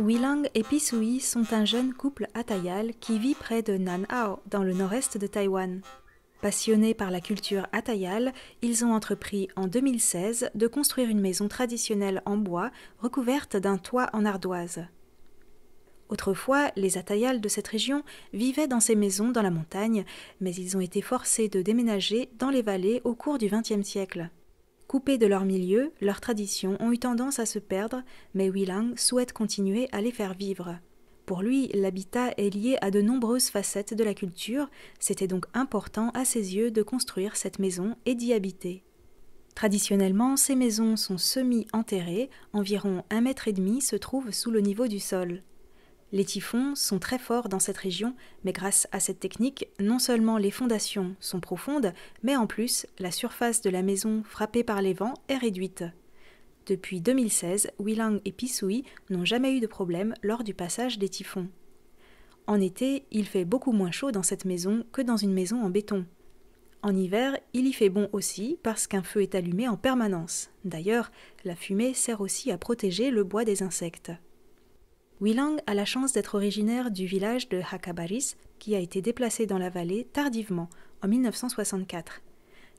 Wilang et Pisui sont un jeune couple atayal qui vit près de Nan'ao, dans le nord-est de Taïwan. Passionnés par la culture atayal, ils ont entrepris en 2016 de construire une maison traditionnelle en bois recouverte d'un toit en ardoise. Autrefois, les atayals de cette région vivaient dans ces maisons dans la montagne, mais ils ont été forcés de déménager dans les vallées au cours du XXe siècle. Coupés de leur milieu, leurs traditions ont eu tendance à se perdre, mais Willang souhaite continuer à les faire vivre. Pour lui, l'habitat est lié à de nombreuses facettes de la culture, c'était donc important à ses yeux de construire cette maison et d'y habiter. Traditionnellement, ces maisons sont semi-enterrées, environ un mètre et demi se trouve sous le niveau du sol. Les typhons sont très forts dans cette région, mais grâce à cette technique, non seulement les fondations sont profondes, mais en plus, la surface de la maison frappée par les vents est réduite. Depuis 2016, Wilang et Pisui n'ont jamais eu de problème lors du passage des typhons. En été, il fait beaucoup moins chaud dans cette maison que dans une maison en béton. En hiver, il y fait bon aussi parce qu'un feu est allumé en permanence. D'ailleurs, la fumée sert aussi à protéger le bois des insectes. Wilang a la chance d'être originaire du village de Hakabaris, qui a été déplacé dans la vallée tardivement, en 1964.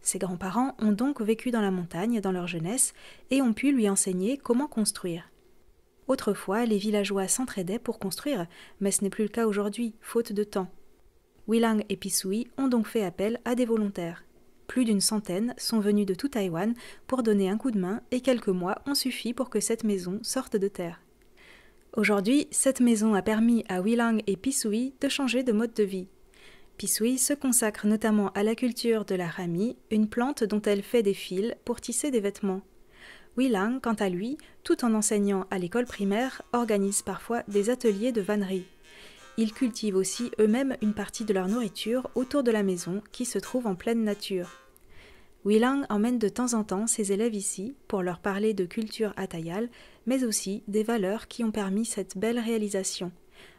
Ses grands-parents ont donc vécu dans la montagne dans leur jeunesse et ont pu lui enseigner comment construire. Autrefois, les villageois s'entraidaient pour construire, mais ce n'est plus le cas aujourd'hui, faute de temps. Wilang et Pisui ont donc fait appel à des volontaires. Plus d'une centaine sont venus de tout Taïwan pour donner un coup de main et quelques mois ont suffi pour que cette maison sorte de terre. Aujourd'hui, cette maison a permis à Wilang et Pisui de changer de mode de vie. Pisui se consacre notamment à la culture de la rami, une plante dont elle fait des fils pour tisser des vêtements. Wilang, quant à lui, tout en enseignant à l'école primaire, organise parfois des ateliers de vannerie. Ils cultivent aussi eux-mêmes une partie de leur nourriture autour de la maison qui se trouve en pleine nature. Wilang emmène de temps en temps ses élèves ici pour leur parler de culture atayale, mais aussi des valeurs qui ont permis cette belle réalisation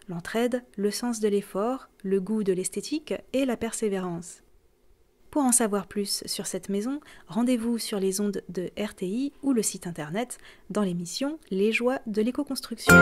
l'entraide, le sens de l'effort, le goût de l'esthétique et la persévérance. Pour en savoir plus sur cette maison, rendez-vous sur les ondes de RTI ou le site internet dans l'émission Les joies de l'éco-construction.